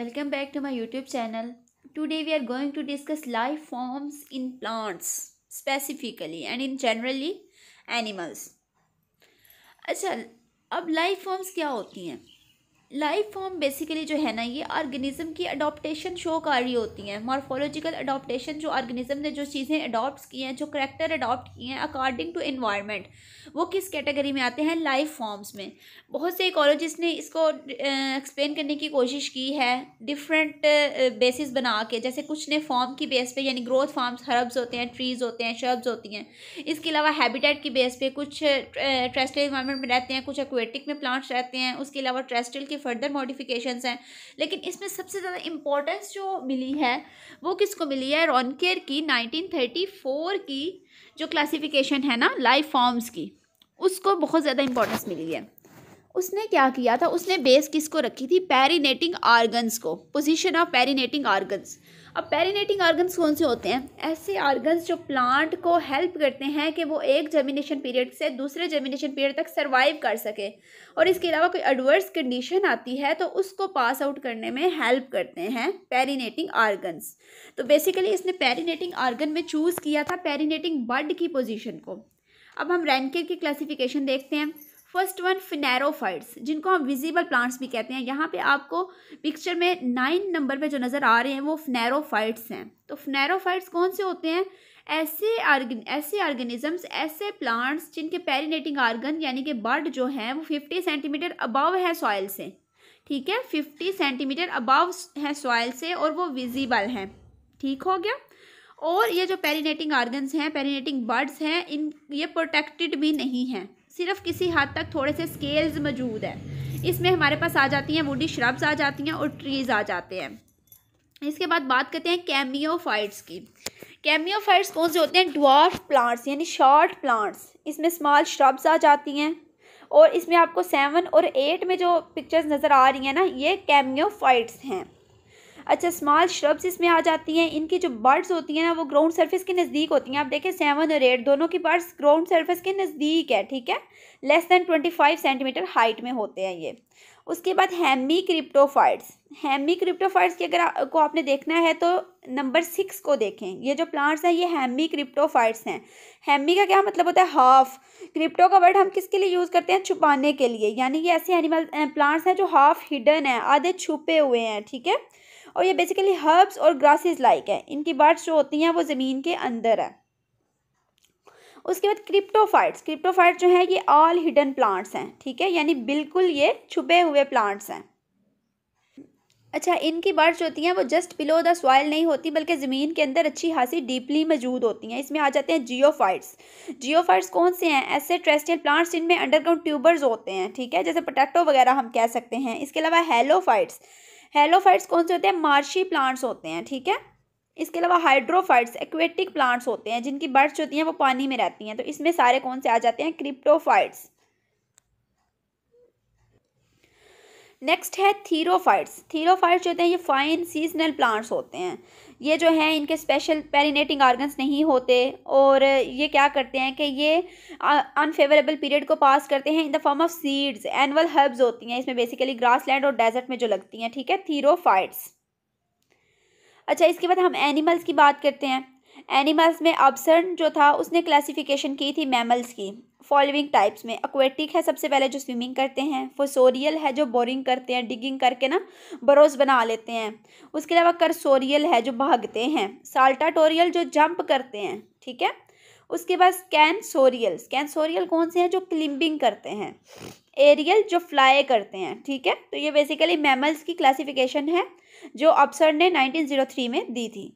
welcome back to my YouTube channel today we are going to discuss life forms in plants specifically and in generally animals अच्छा अब life forms क्या होती हैं life form basically जो है ना ये ऑर्गेनिज्म की अडोप्टेशन शो कर रही होती हैं मॉर्फोलॉजिकल अडोप्टेशन जो ऑर्गेनिज्म ने जो चीज़ें अडॉप्ट की हैं जो करेक्टर अडॉप्ट किए हैं अकॉर्डिंग टू इन्वायरमेंट वो किस कैटेगरी में आते हैं लाइफ फॉर्म्स में बहुत से इकोलॉजिस्ट ने इसको एक्सप्लेन करने की कोशिश की है डिफरेंट बेसिस बना के जैसे कुछ ने फॉर्म की बेस पे यानी ग्रोथ फॉर्म्स हर्ब्स होते हैं ट्रीज़ होते हैं शर्ब्स होती हैं इसके अलावा हैबिटेट की बेस पे कुछ ट्रेस्टल इन्वायरमेंट में रहते हैं कुछ एक्वेटिक में प्लांट्स रहते हैं उसके अलावा ट्रेस्टल के फर्दर मॉडिफिकेशन हैं लेकिन इसमें सबसे ज़्यादा इम्पोर्टेंस जो मिली है वो किसको मिली है रॉनकेयर की 1934 की जो क्लासिफिकेशन है ना लाइफ फॉर्म्स की उसको बहुत ज़्यादा इम्पोर्टेंस मिली है उसने क्या किया था उसने बेस किसको रखी थी पेरीनेटिंग आर्गन्स को पोजिशन ऑफ पेरीनेटिंग आर्गन्स अब पेरीनेटिंग ऑर्गन्स कौन से होते हैं ऐसे ऑर्गन्स जो प्लांट को हेल्प करते हैं कि वो एक जर्मिनेशन पीरियड से दूसरे जर्मिनेशन पीरियड तक सर्वाइव कर सके और इसके अलावा कोई एडवर्स कंडीशन आती है तो उसको पास आउट करने में हेल्प करते हैं पेरीनेटिंग ऑर्गन्स तो बेसिकली इसने पेरीनेटिंग ऑर्गन में चूज़ किया था पेरीनेटिंग बर्ड की पोजिशन को अब हम रैनकेर की क्लासीफिकेशन देखते हैं फर्स्ट वन फिनेरोफाइट्स जिनको हम विजिबल प्लांट्स भी कहते हैं यहाँ पे आपको पिक्चर में नाइन नंबर पे जो नज़र आ रहे हैं वो फिनेरोफाइट्स हैं तो फिनेरोफाइट्स कौन से होते हैं ऐसे आर्गन ऐसे ऑर्गेनिजम्स ऐसे प्लांट्स जिनके पेरीनेटिंग आर्गन यानी कि बर्ड जो हैं वो फिफ्टी सेंटीमीटर अबव है सॉयल से ठीक है फिफ्टी सेंटीमीटर अबव है सॉयल से और वो विजिबल हैं ठीक हो गया और ये जो पेरीनेटिंग आर्गन्स हैं पेरीनेटिंग बर्ड्स हैं इन ये प्रोटेक्टेड भी नहीं हैं सिर्फ किसी हद तक थोड़े से स्केल्स मौजूद हैं इसमें हमारे पास आ जाती हैं वुडी श्रब्स आ जाती हैं और ट्रीज़ आ जाते हैं इसके बाद बात करते हैं कैमियोफाइट्स की कैमियोफाइट्स कौन से होते हैं डॉफ प्लांट्स यानी शॉर्ट प्लांट्स इसमें स्मॉल श्रब्स आ जाती हैं और इसमें आपको सेवन और एट में जो पिक्चर्स नज़र आ रही हैं ना ये कैमियोफाइट्स हैं अच्छा स्मॉल श्रब्स इसमें आ जाती हैं इनकी जो बर्ड्स होती हैं ना वो ग्राउंड सर्फेस के नज़दीक होती हैं आप देखें सेवन और एट दोनों की बर्ड्स ग्राउंड सर्फेस के नज़दीक है ठीक है less than twenty five centimetre height में होते हैं ये उसके बाद हैमी क्रिप्टोफाइड्स हैमी क्रिप्टोफाइड्स की अगर को आपने देखना है तो नंबर सिक्स को देखें ये जो प्लांट्स हैं ये हैमी क्रिप्टोफाइड्स हैं हैमी का क्या मतलब होता है हाफ क्रिप्टो का वर्ड हम किसके लिए यूज़ करते हैं छुपाने के लिए यानी ये ऐसे एनिमल प्लांट्स हैं जो हाफ हिडन हैं आधे छुपे हुए हैं ठीक है और ये बेसिकली हर्ब्स और ग्रासेस लाइक है इनकी बर्ड्स जो होती हैं वो ज़मीन के अंदर है उसके बाद क्रिप्टोफाइट्स क्रिप्टोफाइट जो है ये ऑल हिडन प्लांट्स हैं ठीक है यानी बिल्कुल ये छुपे हुए प्लांट्स हैं अच्छा इनकी बर्ड्स होती हैं वो जस्ट बिलो द सॉइल नहीं होती बल्कि ज़मीन के अंदर अच्छी खासी डीपली मौजूद होती हैं इसमें आ जाते हैं जियोफाइट्स जियोफाइट्स कौन से हैं ऐसे ट्रेस्टियल प्लांट्स जिनमें अंडरग्राउंड ट्यूबर्स होते हैं ठीक है जैसे पोटैटो वगैरह हम कह सकते हैं इसके अलावा हेलोफाइट्स हेलोफाइट्स कौन से होते हैं मार्शी प्लांट्स होते हैं ठीक है इसके अलावा हाइड्रोफाइट्स एक्वेटिक प्लांट्स होते हैं जिनकी बर्ड्स होती हैं वो पानी में रहती हैं तो इसमें सारे कौन से आ जाते हैं क्रिप्टोफाइट्स नेक्स्ट है थीरोफाइट्स थीरोफाइट्स जो होते हैं ये फाइन सीजनल प्लांट्स होते हैं ये जो हैं इनके स्पेशल पेरिनेटिंग ऑर्गन्स नहीं होते और ये क्या करते हैं कि ये अनफेवरेबल पीरियड को पास करते हैं in the form of seeds annual herbs होती हैं इसमें बेसिकली ग्रासलैंड और डेजर्ट में जो लगती हैं ठीक है थीरोफाइट्स अच्छा इसके बाद हम एनिमल्स की बात करते हैं एनिमल्स में ऑब्सर्न जो था उसने क्लासिफिकेशन की थी मैमल्स की फॉलोइंग टाइप्स में एक्वेटिक है सबसे पहले जो स्विमिंग करते हैं फोसोरियल है जो बोरिंग करते हैं डिगिंग करके ना बरोस बना लेते हैं उसके अलावा करसोरियल है जो भागते हैं साल्टाटोरियल जो जंप करते हैं ठीक है उसके बाद स्कैनसोरियल स्कैनसोरियल कौन से हैं जो क्लिम्बिंग करते हैं एरियल जो फ्लाई करते हैं ठीक है तो ये बेसिकली मैमल्स की क्लासिफिकेशन है जो ऑप्सर ने 1903 में दी थी